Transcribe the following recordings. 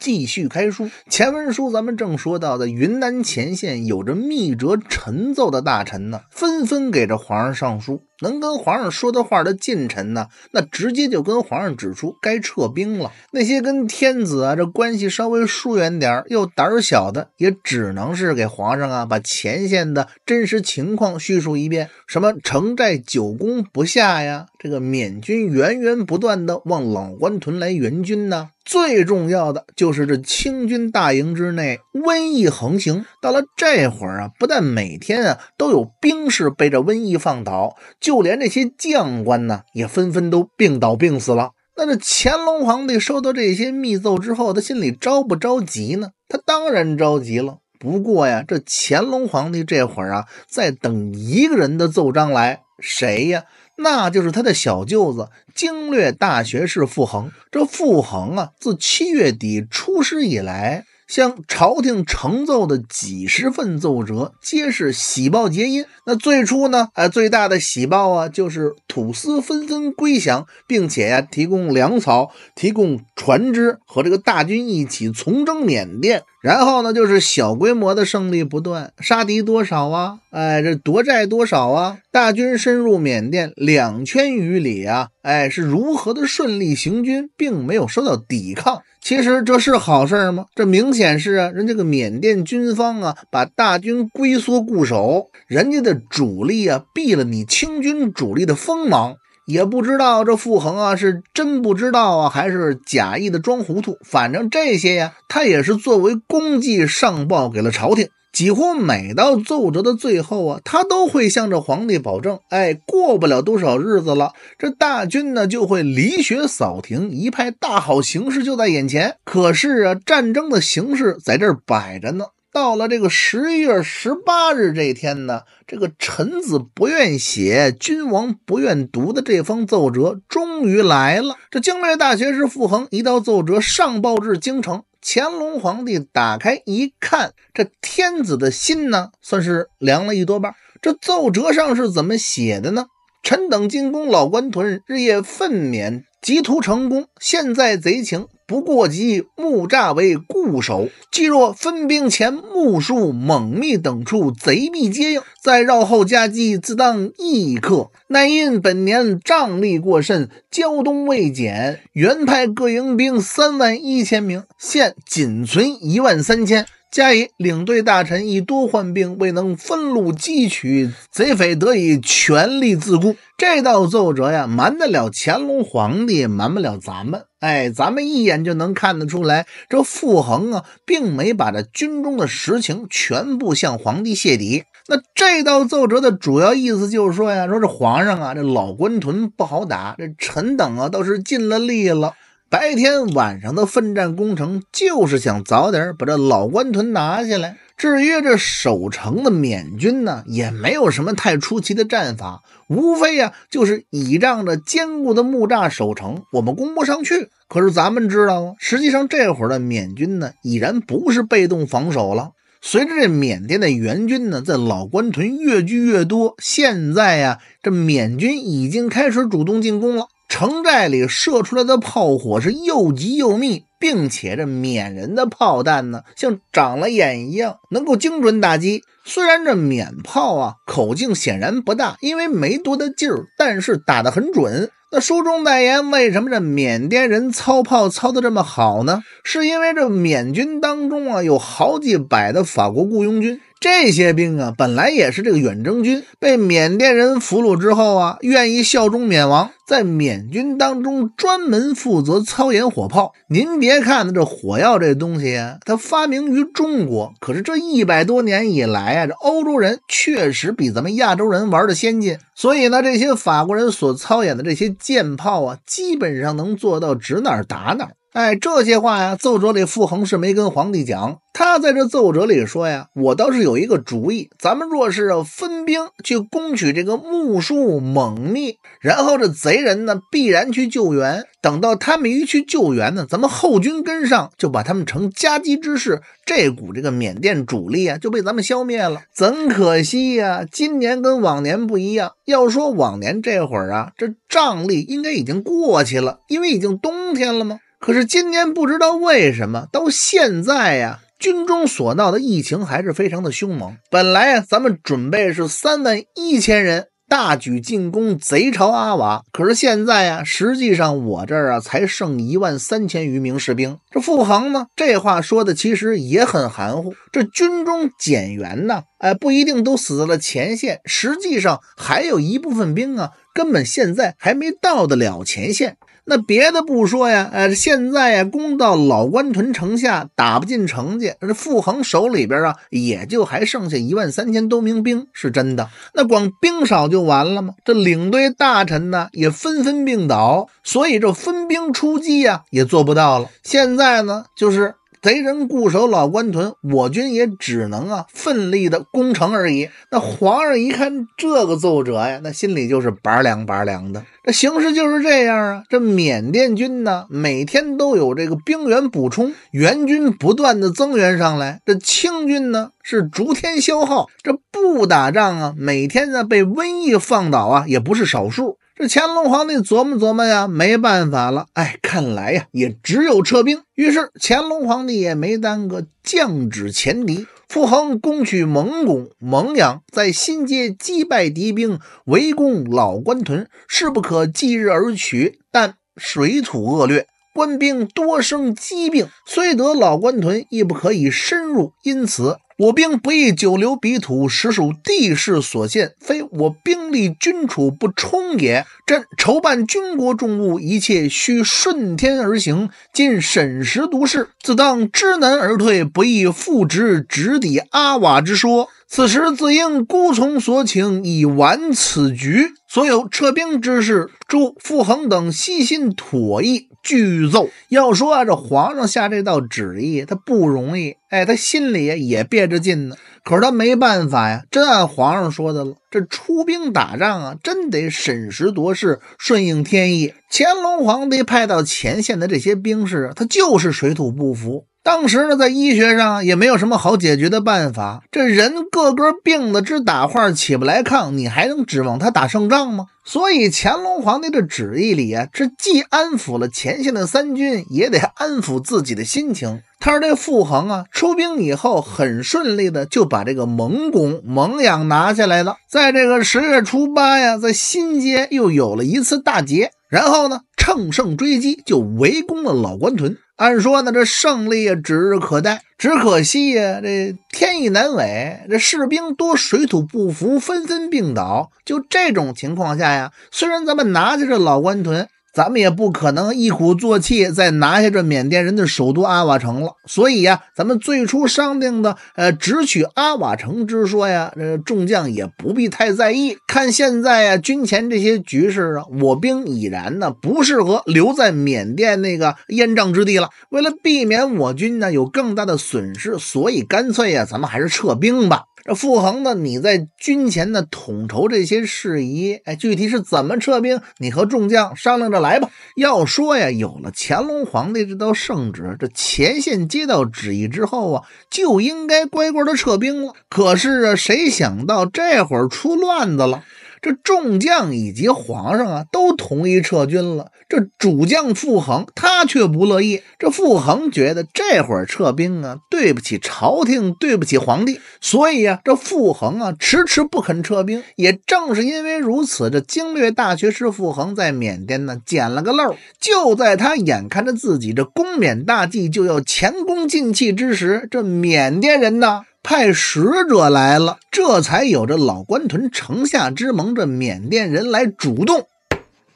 继续开书，前文书咱们正说到的云南前线，有着密折陈奏的大臣呢，纷纷给这皇上上书。能跟皇上说的话的近臣呢，那直接就跟皇上指出该撤兵了。那些跟天子啊这关系稍微疏远点儿又胆儿小的，也只能是给皇上啊把前线的真实情况叙述一遍，什么城寨久攻不下呀，这个缅军源源不断的往老关屯来援军呢。最重要的就是这清军大营之内瘟疫横行，到了这会儿啊，不但每天啊都有兵士被这瘟疫放倒，就。就连这些将官呢，也纷纷都病倒病死了。那这乾隆皇帝收到这些密奏之后，他心里着不着急呢？他当然着急了。不过呀，这乾隆皇帝这会儿啊，在等一个人的奏章来，谁呀？那就是他的小舅子，经略大学士傅恒。这傅恒啊，自七月底出师以来。向朝廷呈奏的几十份奏折，皆是喜报捷音。那最初呢？呃，最大的喜报啊，就是土司纷纷归降，并且呀，提供粮草、提供船只和这个大军一起从征缅甸。然后呢，就是小规模的胜利不断，杀敌多少啊？哎，这夺寨多少啊？大军深入缅甸两千余里啊？哎，是如何的顺利行军，并没有受到抵抗？其实这是好事吗？这明显是啊，人家个缅甸军方啊，把大军龟缩固守，人家的主力啊，避了你清军主力的锋芒。也不知道这傅恒啊是真不知道啊，还是假意的装糊涂。反正这些呀，他也是作为功绩上报给了朝廷。几乎每到奏折的最后啊，他都会向着皇帝保证：“哎，过不了多少日子了，这大军呢就会离雪扫庭，一派大好形势就在眼前。”可是啊，战争的形势在这儿摆着呢。到了这个十一月十八日这天呢，这个臣子不愿写，君王不愿读的这封奏折终于来了。这京略大学士傅恒一道奏折上报至京城，乾隆皇帝打开一看，这天子的心呢算是凉了一多半。这奏折上是怎么写的呢？臣等进宫老官屯，日夜奋勉，急图成功。现在贼情。不过即木栅为固守，即若分兵前木树、猛密等处，贼必接应，再绕后夹击，自当易克。奈因本年仗力过甚，交东未减，原派各营兵三万一千名，现仅存一万三千。加以领队大臣一多患病，未能分路击取贼匪，得以全力自顾。这道奏折呀，瞒得了乾隆皇帝，瞒不了咱们。哎，咱们一眼就能看得出来，这傅恒啊，并没把这军中的实情全部向皇帝泄底。那这道奏折的主要意思就是说呀，说这皇上啊，这老官屯不好打，这臣等啊倒是尽了力了。白天晚上的奋战攻城，就是想早点把这老关屯拿下来。至于这守城的缅军呢，也没有什么太出奇的战法，无非呀就是倚仗着坚固的木栅守城，我们攻不上去。可是咱们知道啊，实际上这会儿的缅军呢，已然不是被动防守了。随着这缅甸的援军呢，在老关屯越聚越多，现在呀，这缅军已经开始主动进攻了。城寨里射出来的炮火是又急又密，并且这缅人的炮弹呢，像长了眼一样，能够精准打击。虽然这缅炮啊口径显然不大，因为没多大劲儿，但是打得很准。那书中代言，为什么这缅甸人操炮操的这么好呢？是因为这缅军当中啊有好几百的法国雇佣军。这些兵啊，本来也是这个远征军被缅甸人俘虏之后啊，愿意效忠缅王，在缅军当中专门负责操演火炮。您别看呢，这火药这东西，它发明于中国，可是这一百多年以来啊，这欧洲人确实比咱们亚洲人玩的先进。所以呢，这些法国人所操演的这些舰炮啊，基本上能做到指哪打哪。哎，这些话呀，奏折里傅恒是没跟皇帝讲。他在这奏折里说呀：“我倒是有一个主意，咱们若是分兵去攻取这个木树猛密，然后这贼人呢必然去救援。等到他们一去救援呢，咱们后军跟上，就把他们成夹击之势。这股这个缅甸主力啊，就被咱们消灭了。怎可惜呀！今年跟往年不一样。要说往年这会儿啊，这瘴疠应该已经过去了，因为已经冬天了吗？”可是今年不知道为什么，到现在呀，军中所闹的疫情还是非常的凶猛。本来啊，咱们准备是三万一千人大举进攻贼巢阿瓦，可是现在啊，实际上我这儿啊，才剩一万三千余名士兵。这傅恒呢，这话说的其实也很含糊。这军中减员呢，哎，不一定都死在了前线，实际上还有一部分兵啊，根本现在还没到得了前线。那别的不说呀，呃，现在呀，攻到老官屯城下打不进城去，那傅恒手里边啊，也就还剩下一万三千多名兵，是真的。那光兵少就完了吗？这领队大臣呢，也纷纷病倒，所以这分兵出击呀，也做不到了。现在呢，就是。贼人固守老关屯，我军也只能啊奋力的攻城而已。那皇上一看这个奏折呀，那心里就是拔凉拔凉的。这形势就是这样啊。这缅甸军呢，每天都有这个兵员补充，援军不断的增援上来。这清军呢，是逐天消耗。这不打仗啊，每天呢被瘟疫放倒啊，也不是少数。这乾隆皇帝琢磨琢磨呀，没办法了，哎，看来呀，也只有撤兵。于是乾隆皇帝也没耽搁，降旨前敌。傅恒攻取蒙古蒙阳，在新街击败敌兵，围攻老官屯，势不可继日而取，但水土恶劣，官兵多生疾病，虽得老官屯，亦不可以深入，因此。我兵不宜久留彼土，实属地势所限，非我兵力军储不充也。朕筹办军国重务，一切需顺天而行，尽审时度势，自当知难而退，不宜复职，直抵阿瓦之说。此时自应姑从所请，以完此局。所有撤兵之事，诸傅恒等悉心妥议俱奏。要说啊，这皇上下这道旨意，他不容易。哎，他心里也憋着劲呢。可是他没办法呀，真按皇上说的了。这出兵打仗啊，真得审时度势，顺应天意。乾隆皇帝派到前线的这些兵士，他就是水土不服。当时呢，在医学上也没有什么好解决的办法。这人个个病的，只打话起不来炕，你还能指望他打胜仗吗？所以乾隆皇帝的旨意里啊，这既安抚了前线的三军，也得安抚自己的心情。他说：“这傅恒啊，出兵以后很顺利的就把这个蒙巩蒙养拿下来了。在这个十月初八呀，在新街又有了一次大捷。然后呢？”乘胜追击，就围攻了老关屯。按说呢，这胜利指日可待，只可惜呀，这天意难违，这士兵多水土不服，纷纷病倒。就这种情况下呀，虽然咱们拿下这老关屯。咱们也不可能一鼓作气再拿下这缅甸人的首都阿瓦城了，所以呀，咱们最初商定的，呃，直取阿瓦城之说呀，这众将也不必太在意。看现在呀，军前这些局势啊，我兵已然呢不适合留在缅甸那个烟瘴之地了。为了避免我军呢有更大的损失，所以干脆呀，咱们还是撤兵吧。傅恒呢？你在军前呢统筹这些事宜。哎，具体是怎么撤兵？你和众将商量着来吧。要说呀，有了乾隆皇帝这道圣旨，这前线接到旨意之后啊，就应该乖乖的撤兵了。可是啊，谁想到这会儿出乱子了？这众将以及皇上啊，都同意撤军了。这主将傅恒，他却不乐意。这傅恒觉得这会儿撤兵啊，对不起朝廷，对不起皇帝。所以啊，这傅恒啊，迟迟不肯撤兵。也正是因为如此，这经略大学士傅恒在缅甸呢，捡了个漏。就在他眼看着自己这攻缅大计就要前功尽弃之时，这缅甸人呢？派使者来了，这才有着老关屯城下之盟，这缅甸人来主动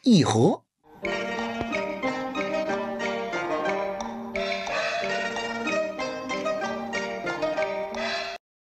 议和。